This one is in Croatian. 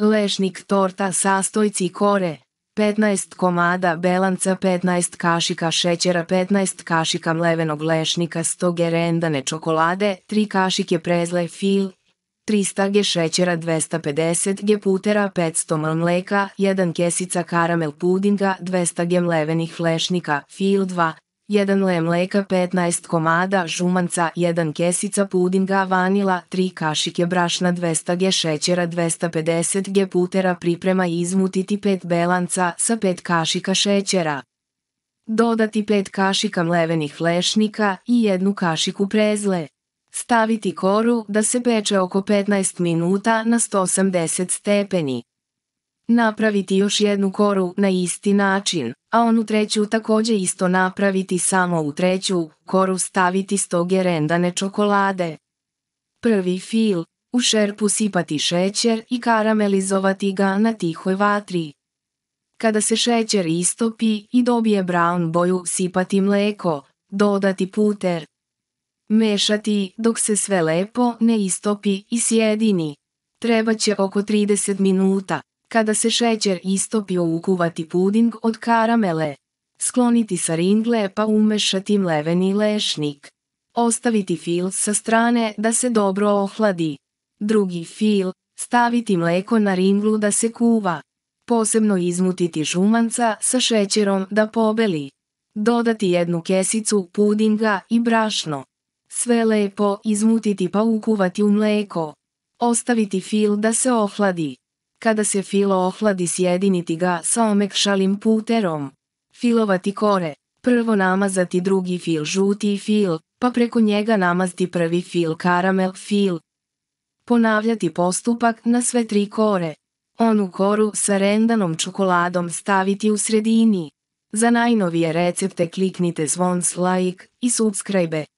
Lešnik torta sastojci kore, 15 komada belanca, 15 kašika šećera, 15 kašika mlevenog lešnika, 100 gerendane čokolade, 3 kašike prezle fil, 300 g šećera, 250 g putera, 500 ml mleka, 1 kesica karamel pudinga, 200 g mlevenih lešnika, fil 2, 1 le mleka 15 komada žumanca 1 kesica pudinga vanila 3 kašike brašna 200 g šećera 250 g putera priprema izmutiti 5 belanca sa 5 kašika šećera. Dodati 5 kašika mlevenih flešnika i jednu kašiku prezle. Staviti koru da se peče oko 15 minuta na 180 stepeni. Napraviti još jednu koru na isti način, a onu treću također isto napraviti samo u treću koru staviti stoge rendane čokolade. Prvi fil, u šerpu sipati šećer i karamelizovati ga na tihoj vatri. Kada se šećer istopi i dobije brown boju sipati mleko, dodati puter. Mešati dok se sve lepo ne istopi i sjedini. Treba će oko 30 minuta. Kada se šećer istopi ukuvati puding od karamele. Skloniti sa ringle pa umešati mleveni lešnik. Ostaviti fil sa strane da se dobro ohladi. Drugi fil, staviti mleko na ringlu da se kuva. Posebno izmutiti žumanca sa šećerom da pobeli. Dodati jednu kesicu pudinga i brašno. Sve lepo izmutiti pa ukuvati u mleko. Ostaviti fil da se ohladi. Kada se filo ohladi sjediniti ga sa omekšalim puterom. Filovati kore. Prvo namazati drugi fil žuti fil, pa preko njega namazati prvi fil karamel fil. Ponavljati postupak na sve tri kore. Onu koru sa rendanom čokoladom staviti u sredini. Za najnovije recepte kliknite zvon like i subscribe.